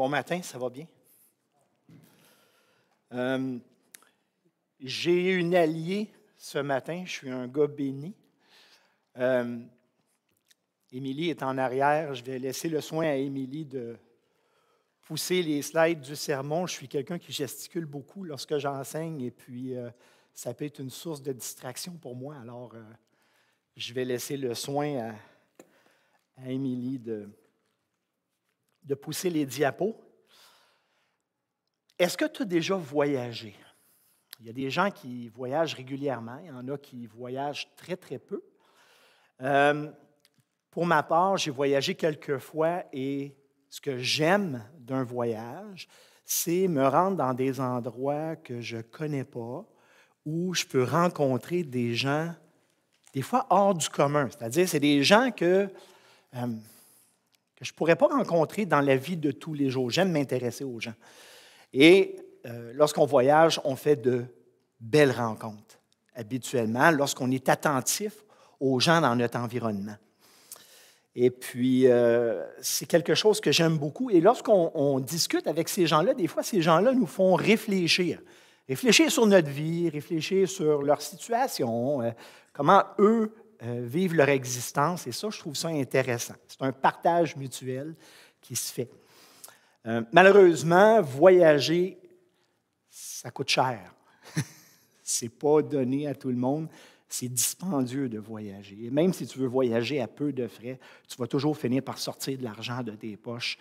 Bon matin, ça va bien? Euh, j'ai une alliée ce matin, je suis un gars béni. Euh, Émilie est en arrière, je vais laisser le soin à Émilie de pousser les slides du sermon. Je suis quelqu'un qui gesticule beaucoup lorsque j'enseigne et puis euh, ça peut être une source de distraction pour moi. Alors, euh, je vais laisser le soin à, à Émilie de de pousser les diapos. Est-ce que tu as déjà voyagé? Il y a des gens qui voyagent régulièrement, il y en a qui voyagent très, très peu. Euh, pour ma part, j'ai voyagé quelques fois et ce que j'aime d'un voyage, c'est me rendre dans des endroits que je ne connais pas, où je peux rencontrer des gens, des fois hors du commun. C'est-à-dire, c'est des gens que... Euh, je ne pourrais pas rencontrer dans la vie de tous les jours. J'aime m'intéresser aux gens. Et euh, lorsqu'on voyage, on fait de belles rencontres, habituellement, lorsqu'on est attentif aux gens dans notre environnement. Et puis, euh, c'est quelque chose que j'aime beaucoup. Et lorsqu'on discute avec ces gens-là, des fois, ces gens-là nous font réfléchir. Réfléchir sur notre vie, réfléchir sur leur situation, euh, comment eux euh, vivent leur existence. Et ça, je trouve ça intéressant. C'est un partage mutuel qui se fait. Euh, malheureusement, voyager, ça coûte cher. c'est pas donné à tout le monde. C'est dispendieux de voyager. Et même si tu veux voyager à peu de frais, tu vas toujours finir par sortir de l'argent de tes poches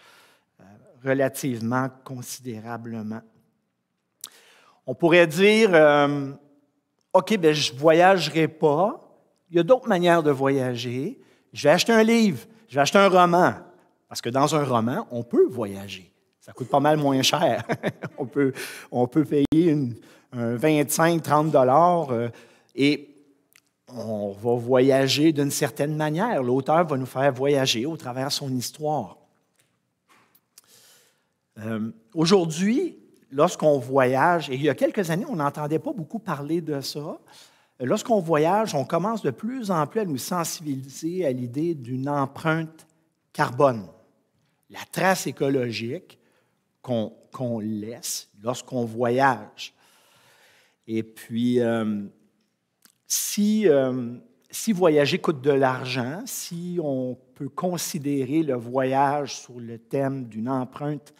euh, relativement considérablement. On pourrait dire, OK, ben, je ne voyagerai pas, il y a d'autres manières de voyager. Je vais acheter un livre, je vais acheter un roman. Parce que dans un roman, on peut voyager. Ça coûte pas mal moins cher. on, peut, on peut payer 25, 30 dollars euh, et on va voyager d'une certaine manière. L'auteur va nous faire voyager au travers de son histoire. Euh, aujourd'hui, lorsqu'on voyage, et il y a quelques années, on n'entendait pas beaucoup parler de ça, lorsqu'on voyage, on commence de plus en plus à nous sensibiliser à l'idée d'une empreinte carbone. La trace écologique qu'on laisse lorsqu'on voyage. Et puis, euh, si, euh, si voyager coûte de l'argent, si on peut considérer le voyage sur le thème d'une empreinte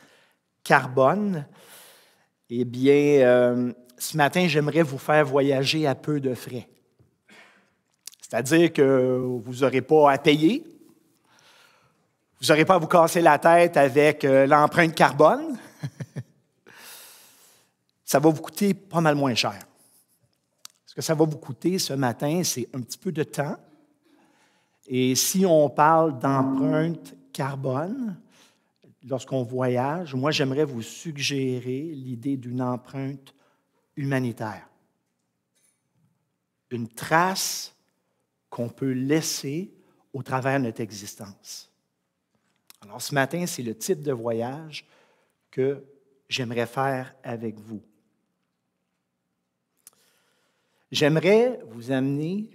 carbone, eh bien, euh, ce matin, j'aimerais vous faire voyager à peu de frais. C'est-à-dire que vous n'aurez pas à payer, vous n'aurez pas à vous casser la tête avec euh, l'empreinte carbone. ça va vous coûter pas mal moins cher. Ce que ça va vous coûter ce matin, c'est un petit peu de temps. Et si on parle d'empreinte carbone, lorsqu'on voyage, moi j'aimerais vous suggérer l'idée d'une empreinte humanitaire. Une trace qu'on peut laisser au travers de notre existence. Alors ce matin, c'est le type de voyage que j'aimerais faire avec vous. J'aimerais vous amener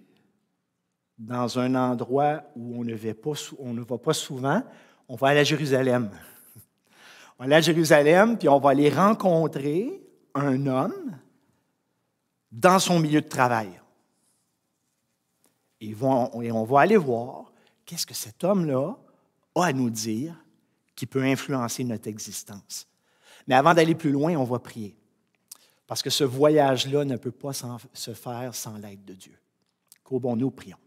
dans un endroit où on ne, va pas, on ne va pas souvent. On va aller à Jérusalem. On va aller à Jérusalem, puis on va aller rencontrer un homme dans son milieu de travail. Et, on va aller voir qu'est-ce que cet homme-là a à nous dire qui peut influencer notre existence. Mais avant d'aller plus loin, on va prier. Parce que ce voyage-là ne peut pas se faire sans l'aide de Dieu. bon nous prions.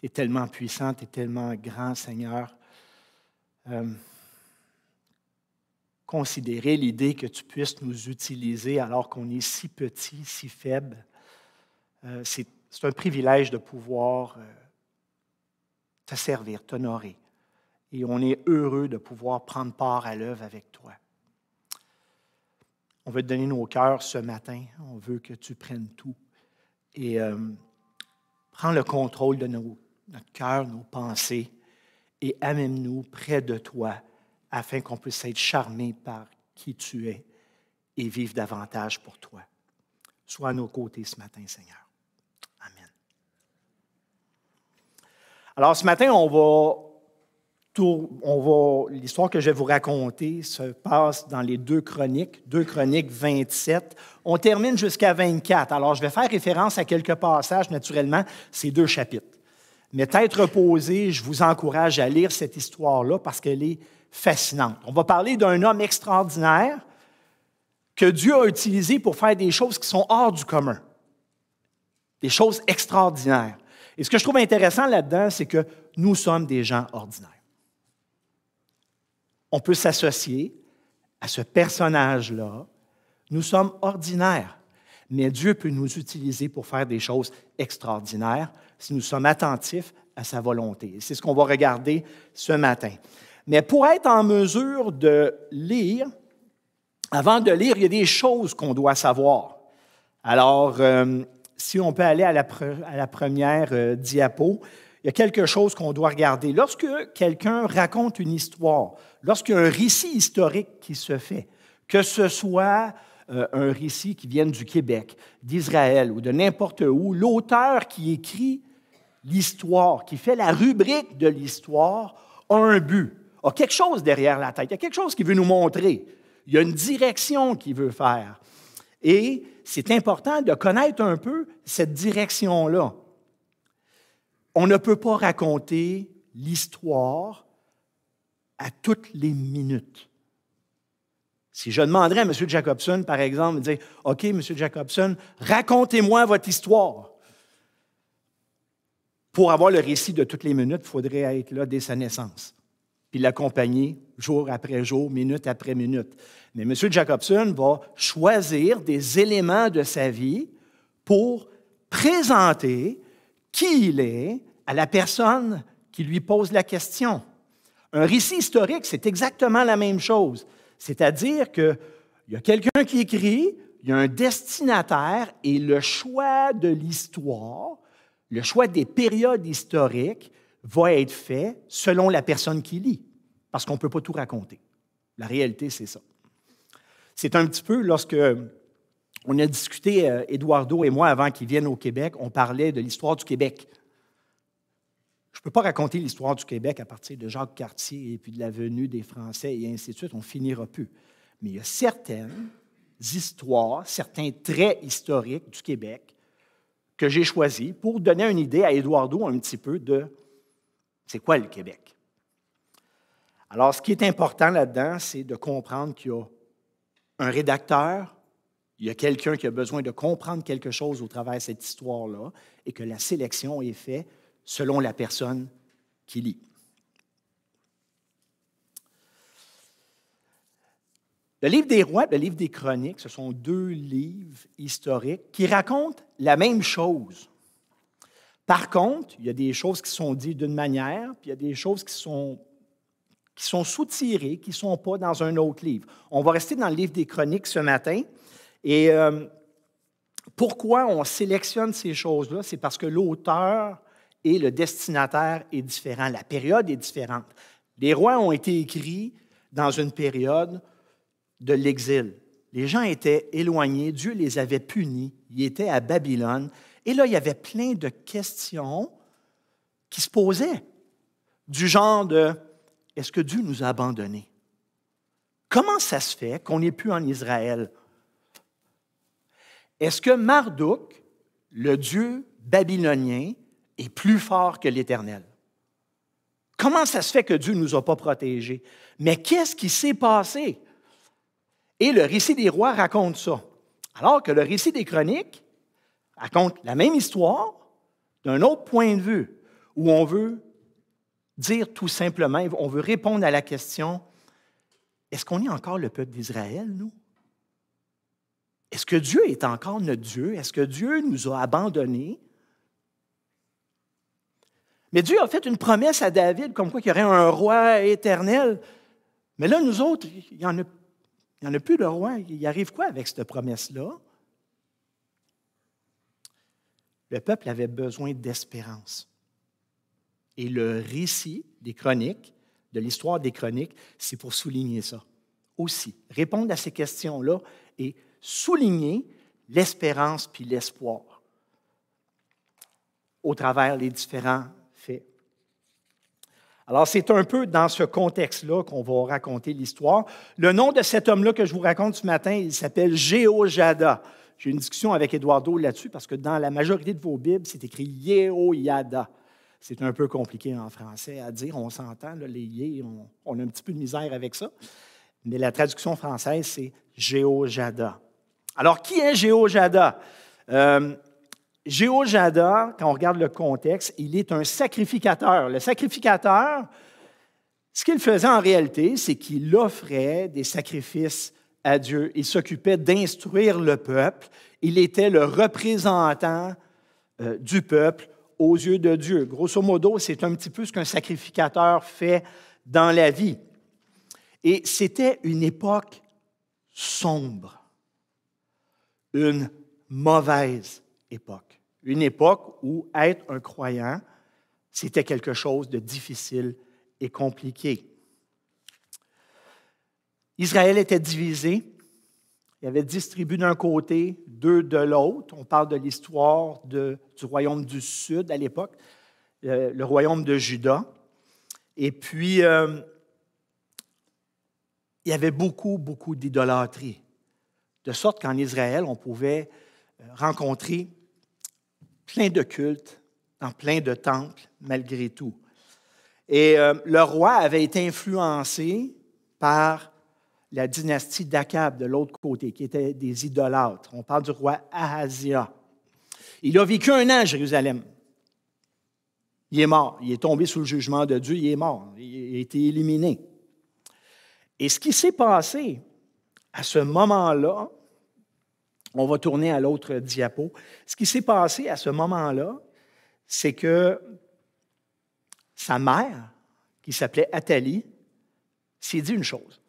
Tu es tellement puissant, tu es tellement grand, Seigneur. Euh, considérer l'idée que tu puisses nous utiliser alors qu'on est si petit, si faible. Euh, c'est, un privilège de pouvoir euh, te servir, t'honorer. Et on est heureux de pouvoir prendre part à l'œuvre avec toi. On veut te donner nos cœurs ce matin. On veut que tu prennes tout. Et prends le contrôle de nos, notre cœur, nos pensées et amène-nous près de toi afin qu'on puisse être charmé par qui tu es et vivre davantage pour toi. Sois à nos côtés ce matin, Seigneur. Amen. Alors ce matin, on va... On va L'histoire que je vais vous raconter se passe dans les deux chroniques, deux chroniques 27. On termine jusqu'à 24. Alors, je vais faire référence à quelques passages, naturellement, ces deux chapitres. Mais tête reposée, je vous encourage à lire cette histoire-là parce qu'elle est fascinante. On va parler d'un homme extraordinaire que Dieu a utilisé pour faire des choses qui sont hors du commun, des choses extraordinaires. Et ce que je trouve intéressant là-dedans, c'est que nous sommes des gens ordinaires. On peut s'associer à ce personnage-là. Nous sommes ordinaires, mais Dieu peut nous utiliser pour faire des choses extraordinaires si nous sommes attentifs à sa volonté. C'est ce qu'on va regarder ce matin. Mais pour être en mesure de lire, avant de lire, il y a des choses qu'on doit savoir. Alors, euh, si on peut aller à la, première euh, diapo, il y a quelque chose qu'on doit regarder. Lorsque quelqu'un raconte une histoire, lorsqu'il y a un récit historique qui se fait, que ce soit euh, un récit qui vienne du Québec, d'Israël ou de n'importe où, l'auteur qui écrit l'histoire, qui fait la rubrique de l'histoire, a un but, a quelque chose derrière la tête, il y a quelque chose qu'il veut nous montrer, il y a une direction qu'il veut faire. Et c'est important de connaître un peu cette direction-là. On ne peut pas raconter l'histoire à toutes les minutes. Si je demanderais à M. Jacobson, par exemple, de dire OK, M. Jacobson, racontez-moi votre histoire. Pour avoir le récit de toutes les minutes, il faudrait être là dès sa naissance, puis l'accompagner jour après jour, minute après minute. Mais M. Jacobson va choisir des éléments de sa vie pour présenter qui il est à la personne qui lui pose la question. Un récit historique, c'est exactement la même chose. C'est-à-dire qu'il y a quelqu'un qui écrit, il y a un destinataire et le choix de l'histoire, le choix des périodes historiques va être fait selon la personne qui lit, parce qu'on ne peut pas tout raconter. La réalité, c'est ça. C'est un petit peu lorsque on a discuté, Eduardo euh, et moi, avant qu'il vienne au Québec, on parlait de l'histoire du Québec. Je ne peux pas raconter l'histoire du Québec à partir de Jacques Cartier et puis de la venue des Français et ainsi de suite. On finira plus. Mais il y a certaines histoires, certains traits historiques du Québec que j'ai choisis pour donner une idée à Eduardo un petit peu de c'est quoi le Québec. Alors, ce qui est important là-dedans, c'est de comprendre qu'il y a un rédacteur, il y a quelqu'un qui a besoin de comprendre quelque chose au travers de cette histoire-là, et que la sélection est faite selon la personne qui lit. Le livre des rois le livre des chroniques, ce sont deux livres historiques qui racontent la même chose. Par contre, il y a des choses qui sont dites d'une manière, puis il y a des choses qui sont, qui sont soutirées, qui ne sont pas dans un autre livre. On va rester dans le livre des chroniques ce matin. Et euh, pourquoi on sélectionne ces choses-là? C'est parce que l'auteur et le destinataire est différent, la période est différente. Les rois ont été écrits dans une période de l'exil. Les gens étaient éloignés, Dieu les avait punis, ils étaient à Babylone. Et là, il y avait plein de questions qui se posaient, du genre de est-ce que Dieu nous a abandonnés? Comment ça se fait qu'on n'est plus en Israël? Est-ce que Marduk, le dieu babylonien, est plus fort que l'Éternel. Comment ça se fait que Dieu ne nous a pas protégés? Mais qu'est-ce qui s'est passé? Et le récit des rois raconte ça. Alors que le récit des chroniques raconte la même histoire d'un autre point de vue, où on veut dire tout simplement, on veut répondre à la question, est-ce qu'on est encore le peuple d'Israël, nous? Est-ce que Dieu est encore notre Dieu? Est-ce que Dieu nous a abandonnés? Mais Dieu a fait une promesse à David, comme quoi qu'il y aurait un roi éternel. Mais là, nous autres, il n'y en, en, a plus de roi. Il arrive quoi avec cette promesse-là? Le peuple avait besoin d'espérance. Et le récit des chroniques, de l'histoire des chroniques, c'est pour souligner ça aussi. Répondre à ces questions-là et souligner l'espérance puis l'espoir au travers les différents alors, c'est un peu dans ce contexte-là qu'on va raconter l'histoire. Le nom de cet homme-là que je vous raconte ce matin, il s'appelle Jéhojada. J'ai une discussion avec Eduardo là-dessus parce que dans la majorité de vos Bibles, c'est écrit yada C'est un peu compliqué en français à dire, on s'entend, les yé, on, a un petit peu de misère avec ça. Mais la traduction française, c'est Jéhojada. Alors, qui est Jéhojada? Euh, Jéhojada, quand on regarde le contexte, il est un sacrificateur. Le sacrificateur, ce qu'il faisait en réalité, c'est qu'il offrait des sacrifices à Dieu. Il s'occupait d'instruire le peuple. Il était le représentant euh, du peuple aux yeux de Dieu. Grosso modo, c'est un petit peu ce qu'un sacrificateur fait dans la vie. Et c'était une époque sombre, une mauvaise époque. Une époque où être un croyant, c'était quelque chose de difficile et compliqué. Israël était divisé. Il y avait distribué d'un côté, deux de l'autre. On parle de l'histoire du royaume du Sud à l'époque, euh, le, royaume de Juda. Et puis, euh, il y avait beaucoup, beaucoup d'idolâtrie. De sorte qu'en Israël, on pouvait euh, rencontrer plein de cultes, dans plein de temples, malgré tout. Et euh, le roi avait été influencé par la dynastie d'Akab de l'autre côté, qui était des idolâtres. On parle du roi Ahazia. Il a vécu un an à Jérusalem. Il est mort. Il est tombé sous le jugement de Dieu. Il est mort. Il a été éliminé. Et ce qui s'est passé à ce moment-là, on va tourner à l'autre diapo. Ce qui s'est passé à ce moment-là, c'est que sa mère, qui s'appelait Athalie, s'est dit une chose.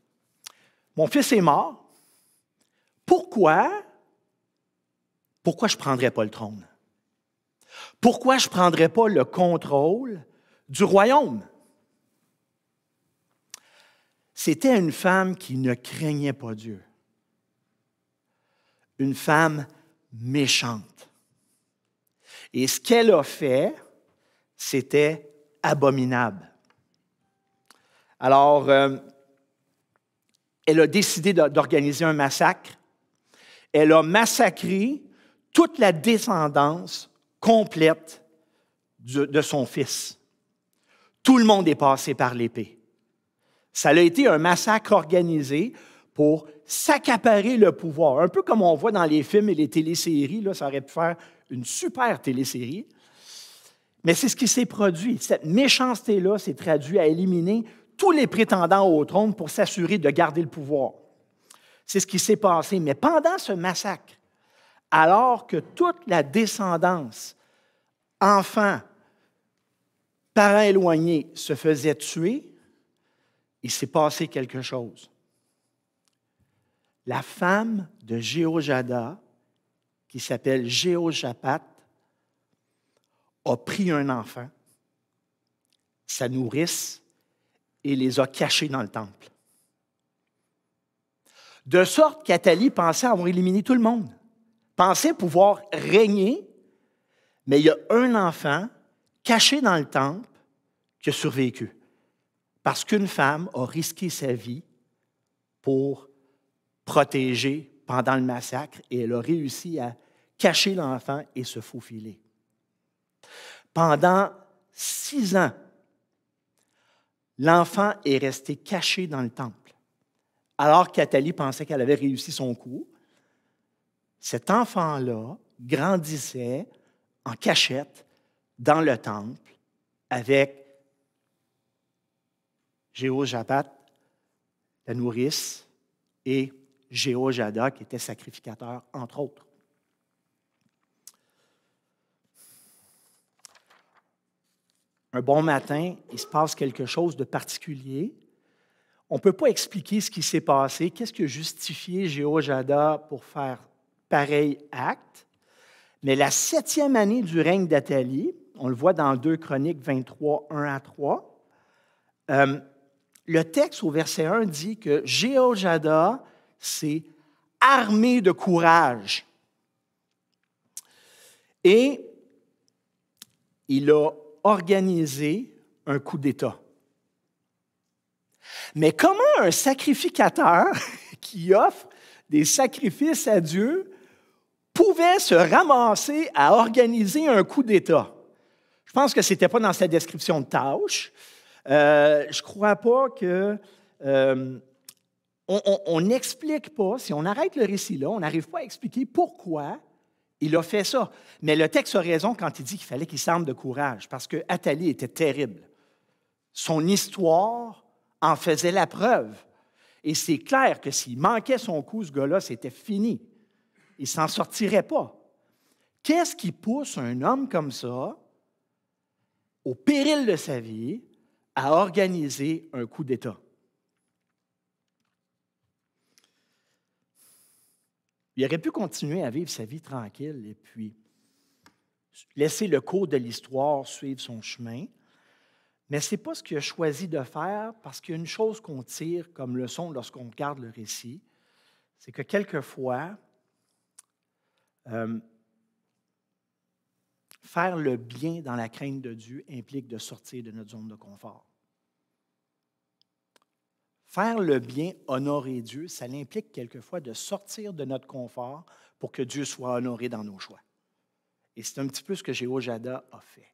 Mon fils est mort. Pourquoi? Pourquoi je ne prendrais pas le trône? Pourquoi je ne prendrais pas le contrôle du royaume? C'était une femme qui ne craignait pas Dieu une femme méchante. Et ce qu'elle a fait, c'était abominable. Alors, euh, elle a décidé d'organiser un massacre. Elle a massacré toute la descendance complète de son fils. Tout le monde est passé par l'épée. Ça a été un massacre organisé pour s'accaparer le pouvoir. Un peu comme on voit dans les films et les téléséries, là, ça aurait pu faire une super télésérie. Mais c'est ce qui s'est produit. Cette méchanceté-là s'est traduite à éliminer tous les prétendants au trône pour s'assurer de garder le pouvoir. C'est ce qui s'est passé. Mais pendant ce massacre, alors que toute la descendance, enfants, parents éloignés, se faisait tuer, il s'est passé quelque chose la femme de Géojada, qui s'appelle Géojapat, a pris un enfant, sa nourrice, et les a cachés dans le temple. De sorte qu'Athalie pensait avoir éliminé tout le monde, pensait pouvoir régner, mais il y a un enfant caché dans le temple qui a survécu, parce qu'une femme a risqué sa vie pour protégée pendant le massacre et elle a réussi à cacher l'enfant et se faufiler. Pendant six ans, l'enfant est resté caché dans le temple. Alors qu'Athalie pensait qu'elle avait réussi son coup, cet enfant-là grandissait en cachette dans le temple avec Jéhoshaphat, la nourrice, et Jéhojada, qui était sacrificateur, entre autres. Un bon matin, il se passe quelque chose de particulier. On ne peut pas expliquer ce qui s'est passé. Qu'est-ce que justifiait justifié Jada pour faire pareil acte? Mais la septième année du règne d'Athalie, on le voit dans deux Chroniques 23, 1 à 3, euh, le texte au verset 1 dit que Jéhojada c'est armé de courage. Et il a organisé un coup d'État. Mais comment un sacrificateur qui offre des sacrifices à Dieu pouvait se ramasser à organiser un coup d'État? Je pense que ce n'était pas dans sa description de tâche. Euh, je ne crois pas que euh, on n'explique pas, si on arrête le récit là, on n'arrive pas à expliquer pourquoi il a fait ça. Mais le texte a raison quand il dit qu'il fallait qu'il semble de courage, parce que était terrible. Son histoire en faisait la preuve. Et c'est clair que s'il manquait son coup, ce gars-là, c'était fini. Il s'en sortirait pas. Qu'est-ce qui pousse un homme comme ça, au péril de sa vie, à organiser un coup d'État? Il aurait pu continuer à vivre sa vie tranquille et puis laisser le cours de l'histoire suivre son chemin. Mais ce n'est pas ce qu'il a choisi de faire parce qu'il y a une chose qu'on tire comme leçon lorsqu'on regarde le récit, c'est que quelquefois, euh, faire le bien dans la crainte de Dieu implique de sortir de notre zone de confort. Faire le bien, honorer Dieu, ça l'implique quelquefois de sortir de notre confort pour que Dieu soit honoré dans nos choix. Et c'est un petit peu ce que Jada a fait.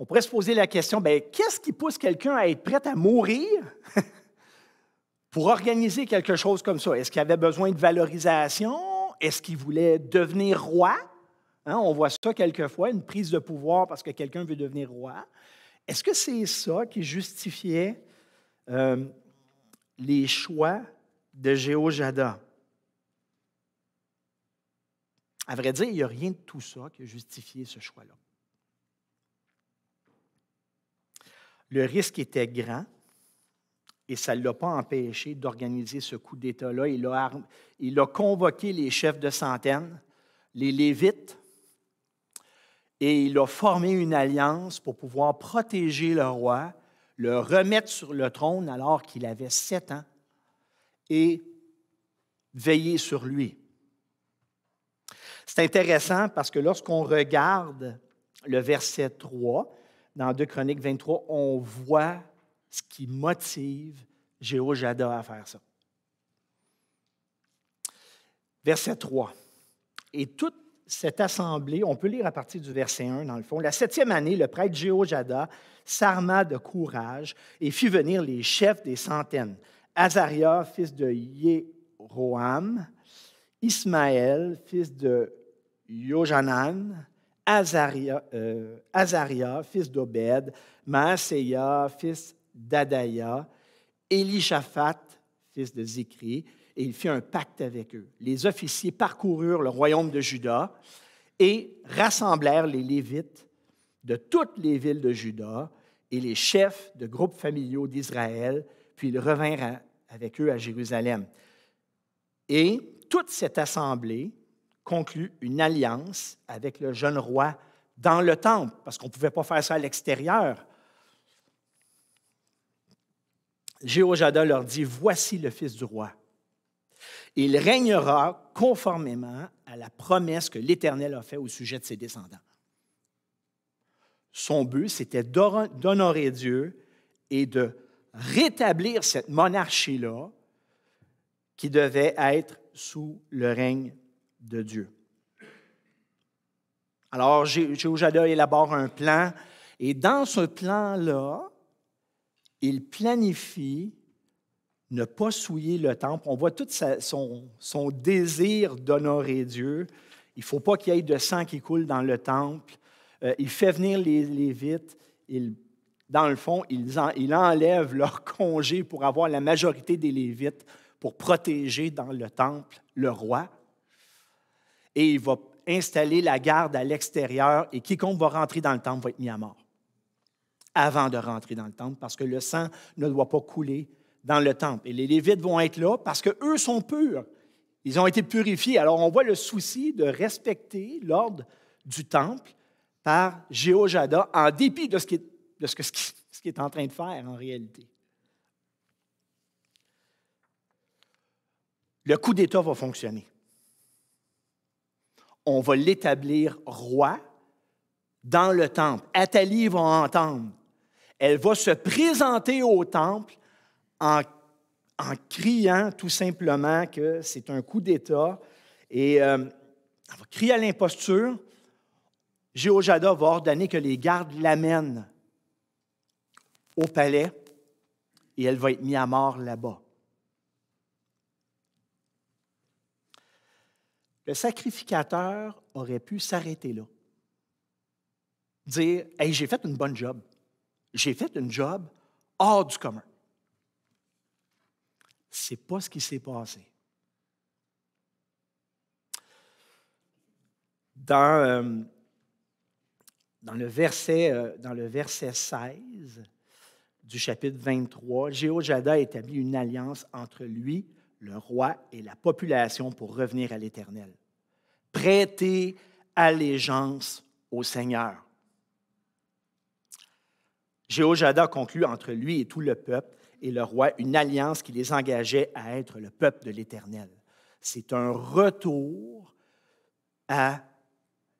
On pourrait se poser la question, ben, qu'est-ce qui pousse quelqu'un à être prêt à mourir pour organiser quelque chose comme ça? Est-ce qu'il avait besoin de valorisation? Est-ce qu'il voulait devenir roi? Hein, on voit ça quelquefois, une prise de pouvoir parce que quelqu'un veut devenir roi. Est-ce que c'est ça qui justifiait euh, les choix de Jada? À vrai dire, il n'y a rien de tout ça qui a justifié ce choix-là. Le risque était grand et ça ne l'a pas empêché d'organiser ce coup d'État-là. il a, convoqué les chefs de centaines, les Lévites, et il a formé une alliance pour pouvoir protéger le roi, le remettre sur le trône alors qu'il avait sept ans et veiller sur lui. C'est intéressant parce que lorsqu'on regarde le verset 3, dans 2 Chroniques 23, on voit ce qui motive Jéhojada à faire ça. Verset 3. Et toute cette assemblée, on peut lire à partir du verset 1 dans le fond, la septième année, le prêtre Jéhojada s'arma de courage et fit venir les chefs des centaines, Azaria, fils de Yéroam, Ismaël, fils de Yojanan, euh, Azaria, fils d'Obed, Maaseya, fils d'Adaya, Elishaphat, fils de Zikri, et il fit un pacte avec eux. Les officiers parcoururent le royaume de Juda et rassemblèrent les Lévites de toutes les villes de Juda et les chefs de groupes familiaux d'Israël, puis ils revinrent avec eux à Jérusalem. Et toute cette assemblée conclut une alliance avec le jeune roi dans le temple, parce qu'on ne pouvait pas faire ça à l'extérieur. Jéhojada leur dit, Voici le fils du roi. Il régnera conformément à la promesse que l'Éternel a faite au sujet de ses descendants. Son but, c'était d'honorer Dieu et de rétablir cette monarchie-là qui devait être sous le règne de Dieu. Alors, Jéhojada élabore un plan et dans ce plan-là, il planifie ne pas souiller le temple. On voit tout son, désir d'honorer Dieu. Il ne faut pas qu'il y ait de sang qui coule dans le temple. Euh, il fait venir les Lévites. dans le fond, ils il enlève leur congé pour avoir la majorité des Lévites pour protéger dans le temple le roi. Et il va installer la garde à l'extérieur et quiconque va rentrer dans le temple va être mis à mort avant de rentrer dans le temple parce que le sang ne doit pas couler dans le temple. Et les Lévites vont être là parce qu'eux sont purs. Ils ont été purifiés. Alors on voit le souci de respecter l'ordre du temple par Jéhojada en dépit de ce qu'il est, ce qui est en train de faire en réalité. Le coup d'État va fonctionner. On va l'établir roi dans le temple. Athalie va entendre. Elle va se présenter au temple en, criant tout simplement que c'est un coup d'État. Et euh, elle va crier à l'imposture. Jéhojada va ordonner que les gardes l'amènent au palais et elle va être mise à mort là-bas. Le sacrificateur aurait pu s'arrêter là. Dire Hey, j'ai fait une bonne job. J'ai fait une job hors du commun n'est pas ce qui s'est passé. Dans, le euh, verset, dans le verset 16 euh, du chapitre 23, Jéhojada établit une alliance entre lui, le roi et la population pour revenir à l'Éternel. Prêtez allégeance au Seigneur. Jéhojada conclut entre lui et tout le peuple et le roi une alliance qui les engageait à être le peuple de l'Éternel. C'est un retour à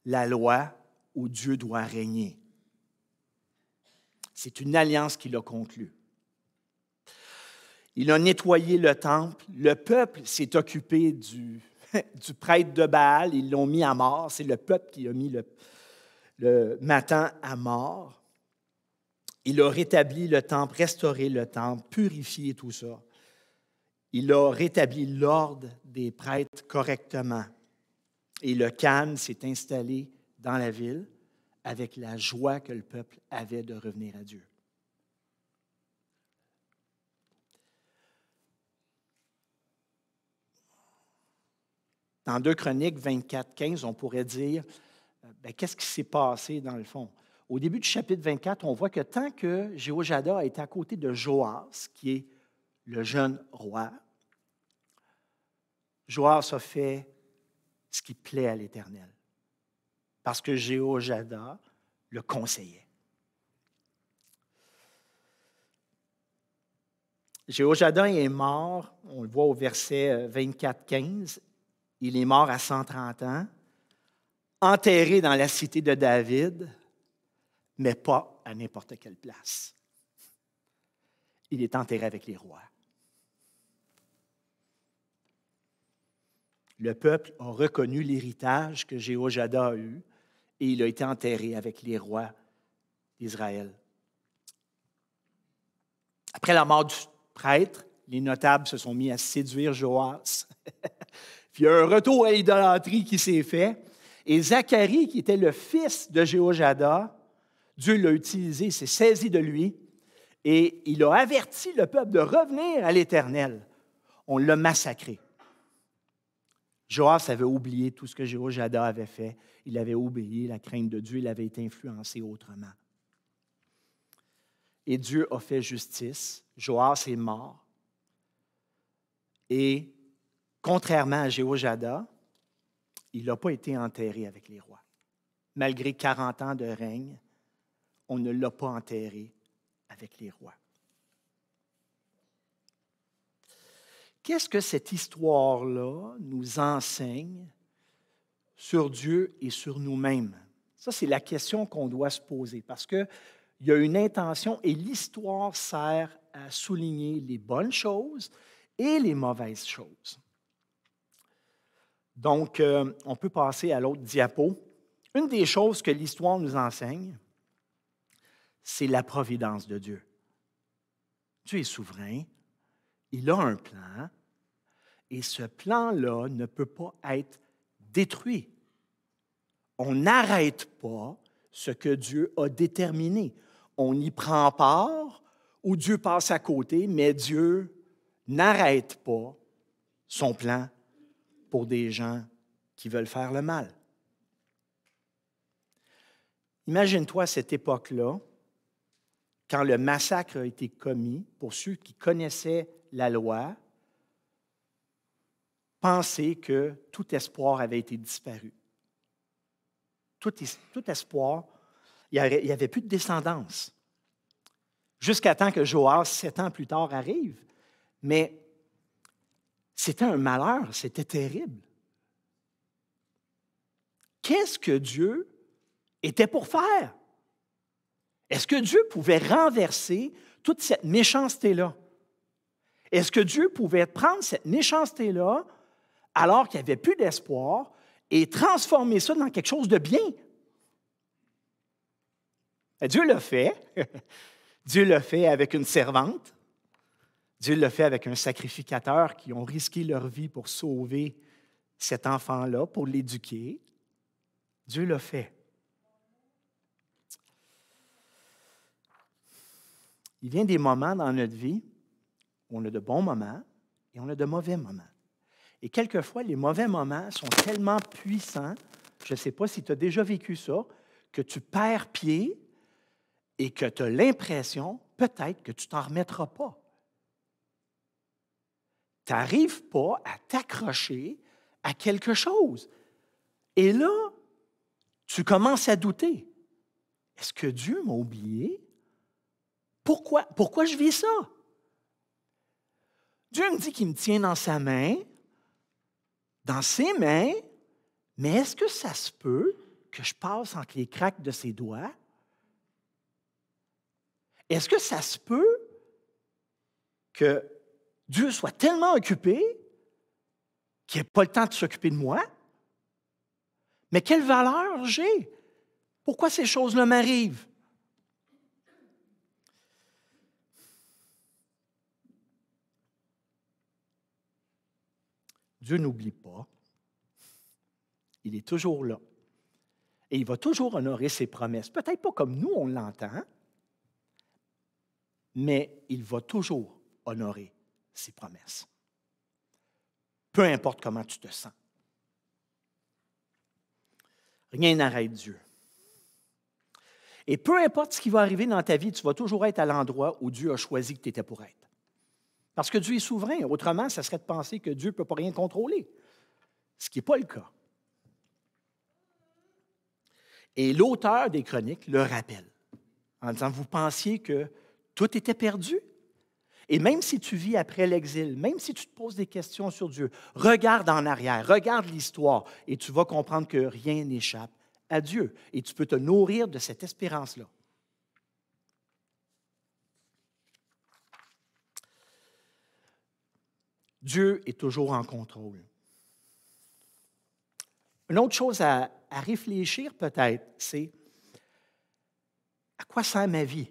la loi où Dieu doit régner. C'est une alliance qu'il a conclue. Il a nettoyé le temple. Le peuple s'est occupé du, prêtre de Baal. Ils l'ont mis à mort. C'est le peuple qui a mis le, matin à mort. Il a rétabli le temple, restauré le temple, purifié tout ça. Il a rétabli l'ordre des prêtres correctement. Et le calme s'est installé dans la ville avec la joie que le peuple avait de revenir à Dieu. Dans deux Chroniques 24, 15, on pourrait dire euh, ben, qu'est-ce qui s'est passé dans le fond? au début du chapitre 24, on voit que tant que Jéhojada a été à côté de Joas, qui est le jeune roi, Joas a fait ce qui plaît à l'Éternel, parce que Jéhojada le conseillait. Jéhojada est mort, on le voit au verset 24-15, euh, il est mort à 130 ans, enterré dans la cité de David, mais pas à n'importe quelle place. Il est enterré avec les rois. Le peuple a reconnu l'héritage que Jéhojada a eu et il a été enterré avec les rois d'Israël. Après la mort du prêtre, les notables se sont mis à séduire Joas. Puis il y a un retour à l'idolâtrie qui s'est fait. Et Zacharie, qui était le fils de Jéhojada, Dieu l'a utilisé, s'est saisi de lui et il a averti le peuple de revenir à l'Éternel. On l'a massacré. Joas avait oublié tout ce que Jéhojada avait fait. Il avait obéi la crainte de Dieu. Il avait été influencé autrement. Et Dieu a fait justice. Joas est mort. Et contrairement à Jéhojada, il n'a pas été enterré avec les rois. Malgré 40 ans de règne, on ne l'a pas enterré avec les rois. Qu'est-ce que cette histoire-là nous enseigne sur Dieu et sur nous-mêmes? Ça, c'est la question qu'on doit se poser parce qu'il y a une intention et l'histoire sert à souligner les bonnes choses et les mauvaises choses. Donc, euh, on peut passer à l'autre diapo. Une des choses que l'histoire nous enseigne, c'est la providence de Dieu. Dieu est souverain, il a un plan, et ce plan-là ne peut pas être détruit. On n'arrête pas ce que Dieu a déterminé. On y prend part ou Dieu passe à côté, mais Dieu n'arrête pas son plan pour des gens qui veulent faire le mal. Imagine-toi cette époque-là quand le massacre a été commis, pour ceux qui connaissaient la loi, penser que tout espoir avait été disparu. Tout, espoir, il n'y avait plus de descendance. Jusqu'à temps que Joas, sept ans plus tard, arrive. Mais c'était un malheur, c'était terrible. Qu'est-ce que Dieu était pour faire? Est-ce que Dieu pouvait renverser toute cette méchanceté-là? Est-ce que Dieu pouvait prendre cette méchanceté-là alors qu'il n'y avait plus d'espoir et transformer ça dans quelque chose de bien? Eh, Dieu l'a fait. Dieu l'a fait avec une servante. Dieu l'a fait avec un sacrificateur qui ont risqué leur vie pour sauver cet enfant-là, pour l'éduquer. Dieu l'a fait. Il vient des moments dans notre vie où on a de bons moments et on a de mauvais moments. Et quelquefois, les mauvais moments sont tellement puissants, je ne sais pas si tu as déjà vécu ça, que tu perds pied et que tu as l'impression peut-être que tu t'en remettras pas. Tu n'arrives pas à t'accrocher à quelque chose. Et là, tu commences à douter. Est-ce que Dieu m'a oublié? Pourquoi, pourquoi je vis ça? Dieu me dit qu'il me tient dans sa main, dans ses mains, mais est-ce que ça se peut que je passe entre les craques de ses doigts? Est-ce que ça se peut que Dieu soit tellement occupé qu'il n'ait pas le temps de s'occuper de moi? Mais quelle valeur j'ai? Pourquoi ces choses-là m'arrivent? Dieu n'oublie pas. Il est toujours là. Et il va toujours honorer ses promesses. Peut-être pas comme nous, on l'entend, hein, mais il va toujours honorer ses promesses. Peu importe comment tu te sens. Rien n'arrête Dieu. Et peu importe ce qui va arriver dans ta vie, tu vas toujours être à l'endroit où Dieu a choisi que tu étais pour être. Parce que Dieu est souverain. Autrement, ça serait de penser que Dieu ne peut pas rien contrôler, ce qui n'est pas le cas. Et l'auteur des chroniques le rappelle en disant, vous pensiez que tout était perdu, et même si tu vis après l'exil, même si tu te poses des questions sur Dieu, regarde en arrière, regarde l'histoire et tu vas comprendre que rien n'échappe à Dieu. Et tu peux te nourrir de cette espérance-là. Dieu est toujours en contrôle. Une autre chose à, réfléchir peut-être, c'est à quoi sert ma vie?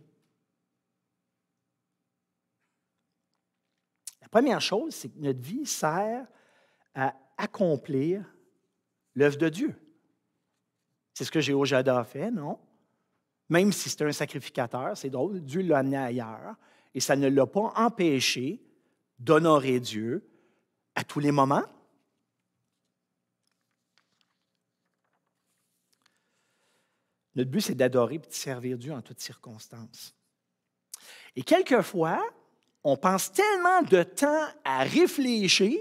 La première chose, c'est que notre vie sert à accomplir l'œuvre de Dieu. C'est ce que Jéhojada fait, non? Même si c'est un sacrificateur, c'est drôle, Dieu l'a amené ailleurs et ça ne l'a pas empêché d'honorer Dieu à tous les moments? Notre but, c'est d'adorer et de servir Dieu en toutes circonstances. Et quelquefois, on pense tellement de temps à réfléchir,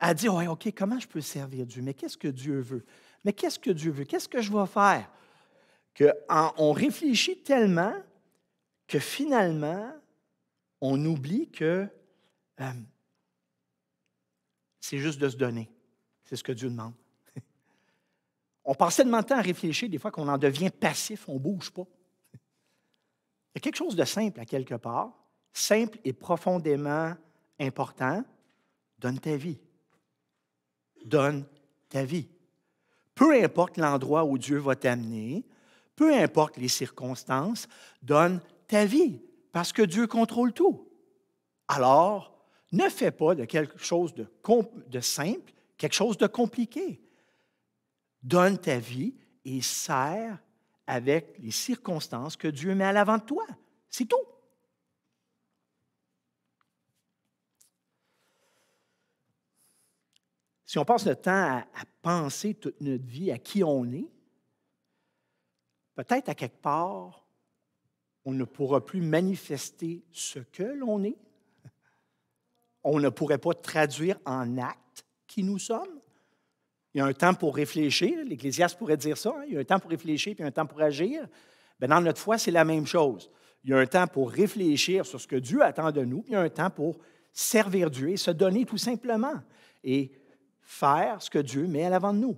à dire, ouais, OK, comment je peux servir Dieu? Mais qu'est-ce que Dieu veut? Mais qu'est-ce que Dieu veut? Qu'est-ce que je vais faire? Que on réfléchit tellement que finalement, on oublie que euh, c'est juste de se donner. C'est ce que Dieu demande. on passe tellement de temps à réfléchir, des fois, qu'on en devient passif, on ne bouge pas. Il y a quelque chose de simple à quelque part, simple et profondément important. Donne ta vie. Donne ta vie. Peu importe l'endroit où Dieu va t'amener, peu importe les circonstances, donne ta vie, parce que Dieu contrôle tout. Alors, ne fais pas de quelque chose de, simple quelque chose de compliqué. Donne ta vie et serre avec les circonstances que Dieu met à l'avant de toi. C'est tout. Si on passe le temps à penser toute notre vie à qui on est, peut-être à quelque part, on ne pourra plus manifester ce que l'on est, on ne pourrait pas traduire en acte qui nous sommes. Il y a un temps pour réfléchir, l'Ecclésiaste pourrait dire ça, hein. il y a un temps pour réfléchir, puis un temps pour agir. Ben, dans notre foi, c'est la même chose. Il y a un temps pour réfléchir sur ce que Dieu attend de nous, puis il y a un temps pour servir Dieu et se donner tout simplement et faire ce que Dieu met à l'avant de nous.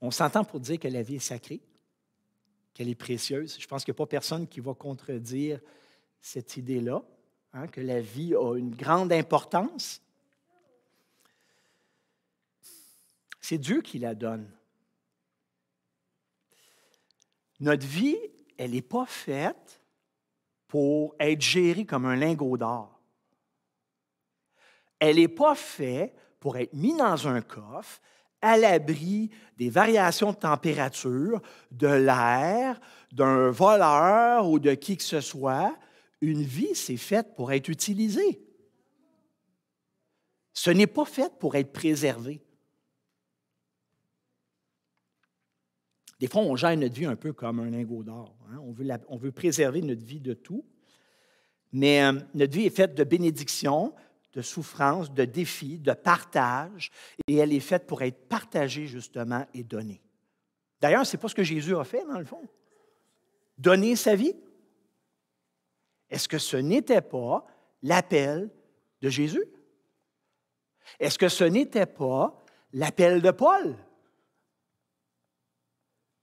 On s'entend pour dire que la vie est sacrée, qu'elle est précieuse. Je pense qu'il n'y a pas personne qui va contredire cette idée-là, hein, que la vie a une grande importance. C'est Dieu qui la donne. Notre vie, elle n'est pas faite pour être gérée comme un lingot d'or. Elle n'est pas faite pour être mise dans un coffre, à l'abri des variations de température, de l'air, d'un voleur ou de qui que ce soit. Une vie, c'est faite pour être utilisée. Ce n'est pas faite pour être préservé. Des fois, on gère notre vie un peu comme un lingot d'or. Hein. On, veut préserver notre vie de tout. Mais euh, notre vie est faite de bénédictions, de souffrance, de défi, de partage, et elle est faite pour être partagée justement et donnée. D'ailleurs, c'est pas ce que Jésus a fait dans le fond. Donner sa vie. Est-ce que ce n'était pas l'appel de Jésus? Est-ce que ce n'était pas l'appel de Paul?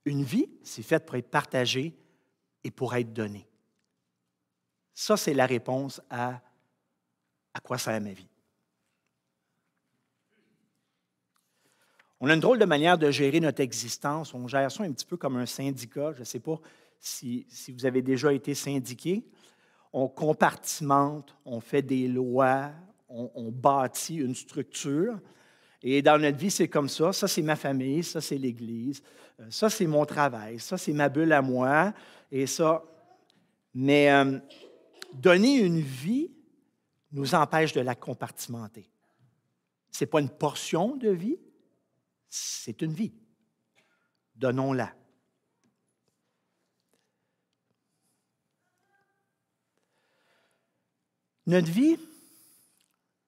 Une vie, c'est faite pour être partagée et pour être donnée. Ça, c'est la réponse à à quoi sert ma vie? On a une drôle de manière de gérer notre existence. On gère ça un petit peu comme un syndicat. Je ne sais pas si, vous avez déjà été syndiqué. On compartimente, on fait des lois, on, on bâtit une structure. Et dans notre vie, c'est comme ça. Ça, c'est ma famille, ça, c'est l'Église, euh, ça, c'est mon travail, ça, c'est ma bulle à moi, et ça. Mais euh, donner une vie nous empêche de la compartimenter. Ce n'est pas une portion de vie, c'est une vie. Donnons-la. Notre vie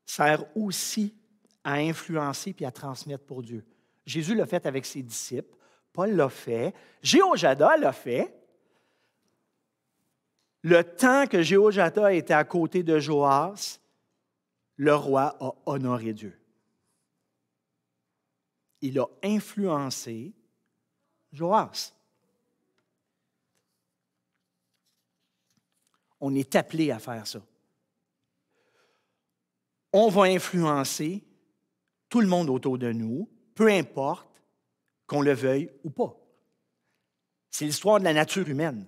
sert aussi à influencer puis à transmettre pour Dieu. Jésus l'a fait avec ses disciples, Paul l'a fait, Jéhojada l'a fait, le temps que Jéhojata était à côté de Joas, le roi a honoré Dieu. Il a influencé Joas. On est appelé à faire ça. On va influencer tout le monde autour de nous, peu importe qu'on le veuille ou pas. C'est l'histoire de la nature humaine.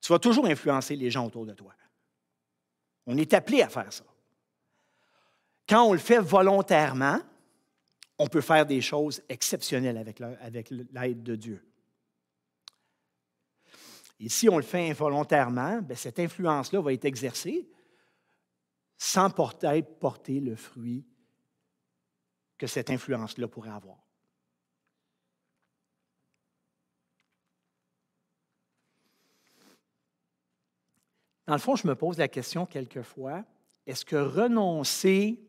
Tu vas toujours influencer les gens autour de toi. On est appelé à faire ça. Quand on le fait volontairement, on peut faire des choses exceptionnelles avec, l'aide de Dieu. Et si on le fait involontairement, ben, cette influence-là va être exercée sans porter, porter le fruit que cette influence-là pourrait avoir. Dans le fond, je me pose la question quelquefois, est-ce que renoncer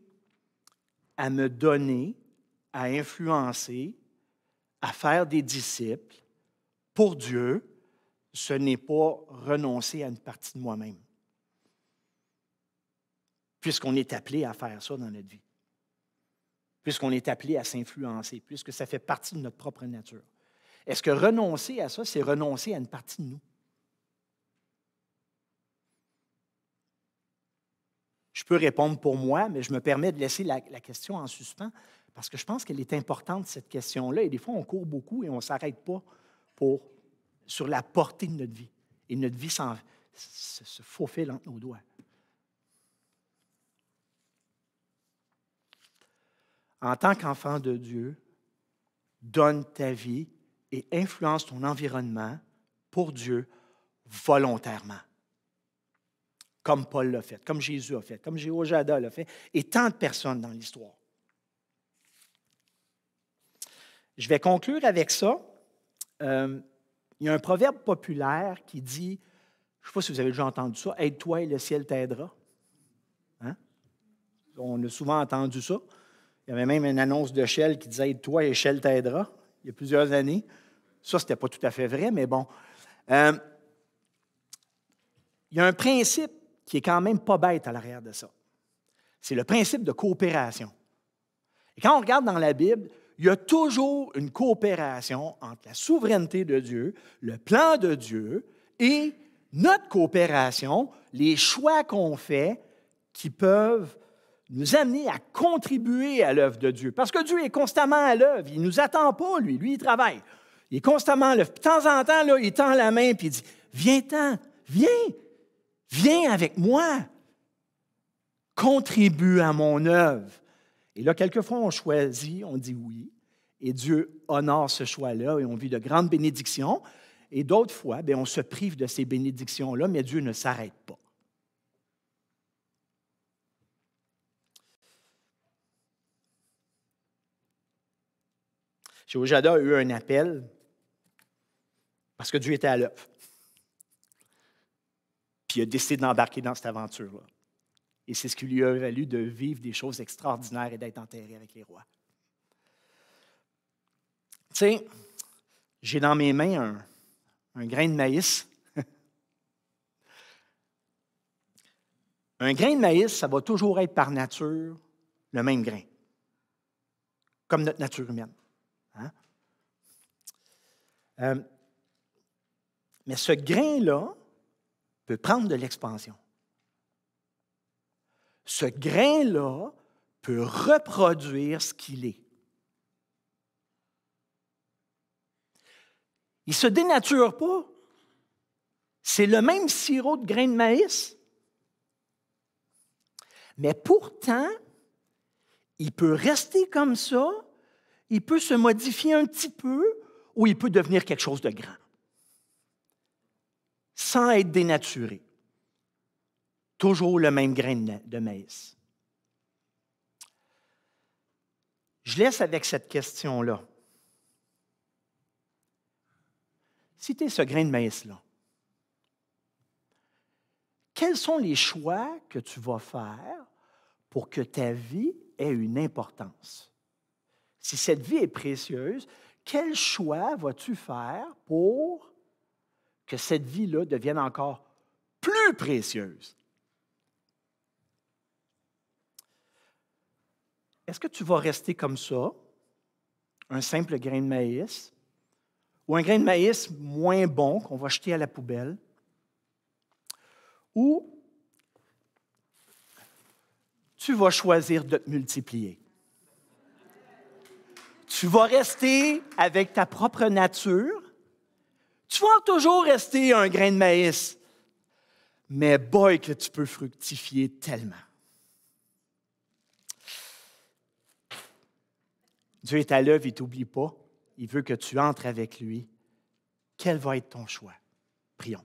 à me donner, à influencer, à faire des disciples pour Dieu, ce n'est pas renoncer à une partie de moi-même? Puisqu'on est appelé à faire ça dans notre vie, puisqu'on est appelé à s'influencer, puisque ça fait partie de notre propre nature. Est-ce que renoncer à ça, c'est renoncer à une partie de nous? répondre pour moi, mais je me permets de laisser la, question en suspens parce que je pense qu'elle est importante, cette question-là. Et des fois, on court beaucoup et on ne s'arrête pas pour, sur la portée de notre vie. Et notre vie se faufile entre nos doigts. En tant qu'enfant de Dieu, donne ta vie et influence ton environnement pour Dieu volontairement comme Paul l'a fait, comme Jésus a fait, comme Jéhojada l'a fait, et tant de personnes dans l'histoire. Je vais conclure avec ça. Euh, il y a un proverbe populaire qui dit, je ne sais pas si vous avez déjà entendu ça, aide-toi et le ciel t'aidera. Hein? On a souvent entendu ça. Il y avait même une annonce de Shell qui disait Aide-toi et Shell t'aidera, il y a plusieurs années. Ça, ce n'était pas tout à fait vrai, mais bon. Euh, il y a un principe qui est quand même pas bête à l'arrière de ça. C'est le principe de coopération. Et quand on regarde dans la Bible, il y a toujours une coopération entre la souveraineté de Dieu, le plan de Dieu et notre coopération, les choix qu'on fait qui peuvent nous amener à contribuer à l'œuvre de Dieu. Parce que Dieu est constamment à l'œuvre. Il ne nous attend pas, lui. Lui, il travaille. Il est constamment à l'œuvre. De temps en temps, là, il tend la main et il dit Viens-t'en, viens, Viens avec moi. Contribue à mon œuvre. Et là, quelquefois, on choisit, on dit oui, et Dieu honore ce choix-là et on vit de grandes bénédictions. Et d'autres fois, ben, on se prive de ces bénédictions-là, mais Dieu ne s'arrête pas. Jéhojada a eu un appel parce que Dieu était à l'œuvre. Puis il a décidé d'embarquer dans cette aventure-là. Et c'est ce qui lui a valu de vivre des choses extraordinaires et d'être enterré avec les rois. Tu sais, j'ai dans mes mains un, grain de maïs. un grain de maïs, ça va toujours être par nature le même grain, comme notre nature humaine. Hein? Euh, mais ce grain-là, prendre de l'expansion. Ce grain-là peut reproduire ce qu'il est. Il ne se dénature pas. C'est le même sirop de grain de maïs. Mais pourtant, il peut rester comme ça, il peut se modifier un petit peu, ou il peut devenir quelque chose de grand sans être dénaturé. Toujours le même grain de maïs. Je laisse avec cette question-là. Si ce grain de maïs-là, quels sont les choix que tu vas faire pour que ta vie ait une importance? Si cette vie est précieuse, quel choix vas-tu faire pour que cette vie-là devienne encore plus précieuse. Est-ce que tu vas rester comme ça, un simple grain de maïs, ou un grain de maïs moins bon qu'on va jeter à la poubelle, ou tu vas choisir de te multiplier. Tu vas rester avec ta propre nature, tu vas toujours rester un grain de maïs. Mais boy, que tu peux fructifier tellement. Dieu est à l'œuvre, il ne t'oublie pas. Il veut que tu entres avec lui. Quel va être ton choix? Prions.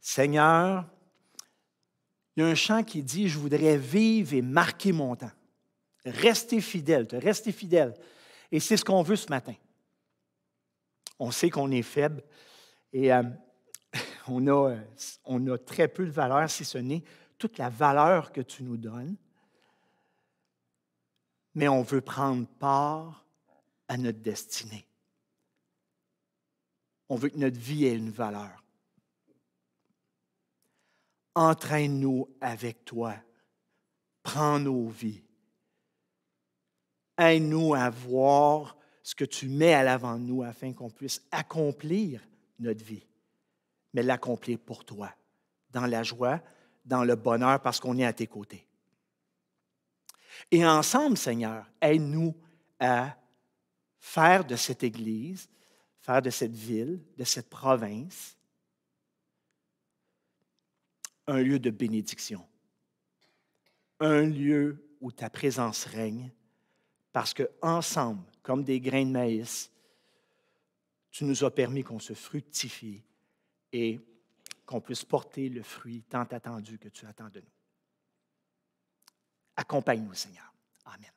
Seigneur, il y a un chant qui dit, je voudrais vivre et marquer mon temps. Restez fidèle, te rester fidèle. Et c'est ce qu'on veut ce matin. On sait qu'on est faible et euh, on, a, euh, on a très peu de valeur, si ce n'est toute la valeur que tu nous donnes. Mais on veut prendre part à notre destinée. On veut que notre vie ait une valeur. Entraîne-nous avec toi. Prends nos vies aide-nous à voir ce que tu mets à l'avant de nous afin qu'on puisse accomplir notre vie, mais l'accomplir pour toi, dans la joie, dans le bonheur, parce qu'on est à tes côtés. Et ensemble, Seigneur, aide-nous à faire de cette Église, faire de cette ville, de cette province, un lieu de bénédiction, un lieu où ta présence règne, parce que ensemble, comme des grains de maïs, tu nous as permis qu'on se fructifie et qu'on puisse porter le fruit tant attendu que tu attends de nous. Accompagne-nous, Seigneur. Amen.